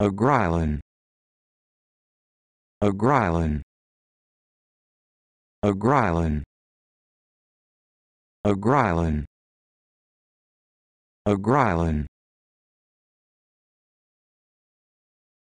Agrylan A Agrylan A Agrylan